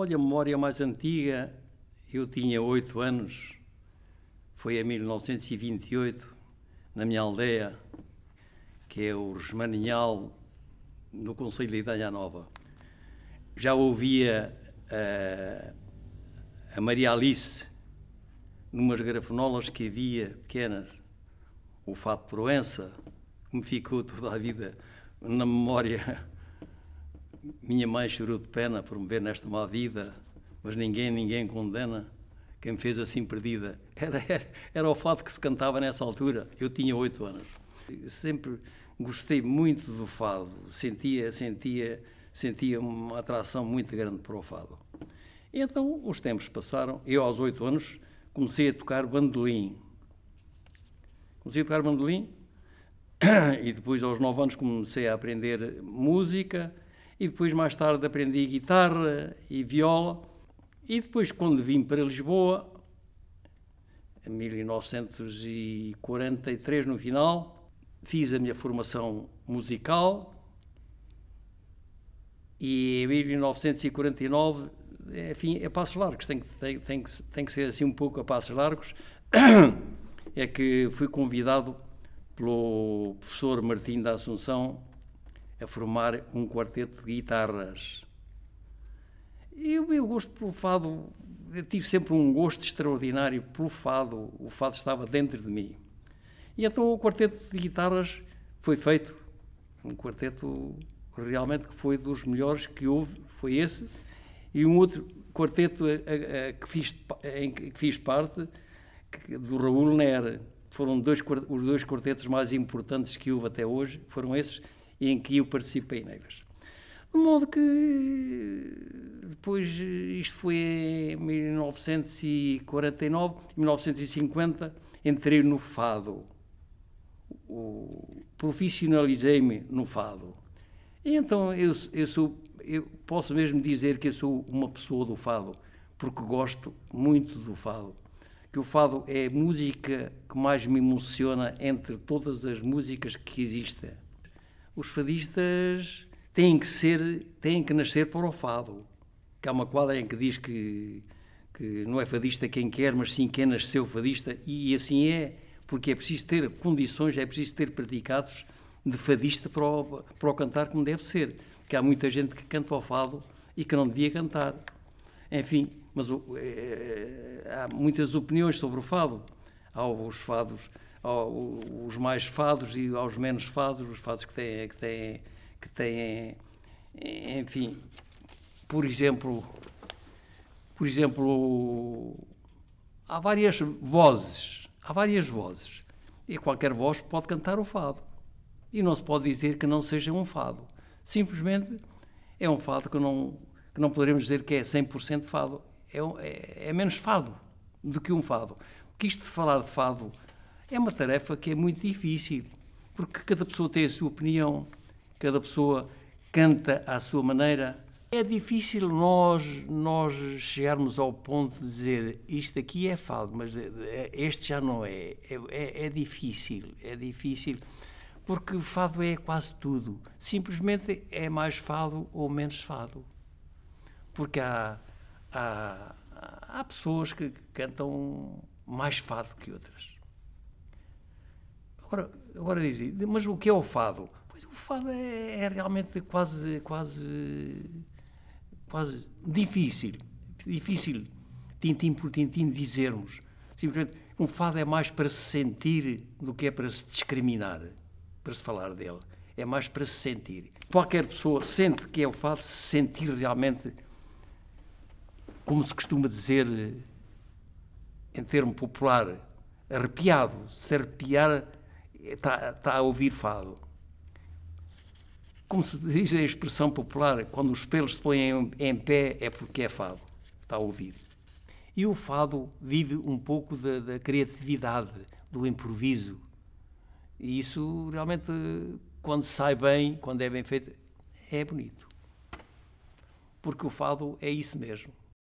Olha, a memória mais antiga, eu tinha oito anos, foi em 1928, na minha aldeia, que é o Resmaninhal, no Conselho de Idanha Nova. Já ouvia a, eh, a Maria Alice numas grafonolas que havia pequenas, o Fato Proença, que me ficou toda a vida na memória minha mãe chorou de pena por me ver nesta má vida, mas ninguém, ninguém condena. Quem me fez assim perdida era, era, era o fado que se cantava nessa altura. Eu tinha oito anos. Sempre gostei muito do fado, sentia, sentia, sentia uma atração muito grande para o fado. E então os tempos passaram. Eu, aos oito anos, comecei a tocar bandolim. Comecei a tocar bandolim e depois, aos nove anos, comecei a aprender música e depois mais tarde aprendi guitarra e viola. E depois, quando vim para Lisboa, em 1943, no final, fiz a minha formação musical e em 1949, enfim, é passos largos, tem que, tem, tem, que, tem que ser assim um pouco a passos largos, é que fui convidado pelo professor Martim da Assunção a formar um quarteto de guitarras. Eu, eu gosto pelo fado, eu tive sempre um gosto extraordinário pelo fado, o fado estava dentro de mim. E então o quarteto de guitarras foi feito, um quarteto realmente que foi dos melhores que houve, foi esse, e um outro quarteto a, a, a, que, fiz, eh, em que fiz parte, que, do Raul Nera. Foram dois, os dois quartetos mais importantes que houve até hoje, foram esses em que eu participei nelas. De modo que depois, isto foi em 1949, em 1950, entrei no fado. Profissionalizei-me no fado. E então eu, eu sou, eu posso mesmo dizer que eu sou uma pessoa do fado, porque gosto muito do fado. Que o fado é a música que mais me emociona entre todas as músicas que existem os fadistas têm que ser, têm que nascer para o fado. Que há uma quadra em que diz que, que não é fadista quem quer, mas sim quem nasceu fadista, e assim é, porque é preciso ter condições, é preciso ter praticados de fadista para o, para o cantar como deve ser. Porque há muita gente que canta ao fado e que não devia cantar. Enfim, mas é, é, há muitas opiniões sobre o fado. Há os fados os mais fados e aos menos fados, os fados que têm, que têm, que têm enfim, por exemplo, por exemplo, há várias vozes, há várias vozes, e qualquer voz pode cantar o fado, e não se pode dizer que não seja um fado, simplesmente é um fado que não, que não poderemos dizer que é 100% fado, é, é, é menos fado do que um fado, que isto de falar de fado é uma tarefa que é muito difícil, porque cada pessoa tem a sua opinião, cada pessoa canta à sua maneira. É difícil nós, nós chegarmos ao ponto de dizer isto aqui é fado, mas eh, eh, este já não é. É, é, é difícil, é difícil, porque fado é quase tudo. Simplesmente é mais fado ou menos fado. Porque há, há, há pessoas que cantam mais fado que outras. Agora, agora dizem, mas o que é o fado? Pois o fado é, é realmente quase, quase, quase difícil, difícil, tintim por tintim, dizermos. Simplesmente, um fado é mais para se sentir do que é para se discriminar, para se falar dele. É mais para se sentir. Qualquer pessoa sente que é o fado, se sentir realmente, como se costuma dizer em termo popular, arrepiado, se arrepiar está, está a ouvir fado. Como se diz a expressão popular, quando os pelos se põem em, em pé é porque é fado, está a ouvir. E o fado vive um pouco da, da criatividade, do improviso. E isso realmente, quando sai bem, quando é bem feito, é bonito. Porque o fado é isso mesmo.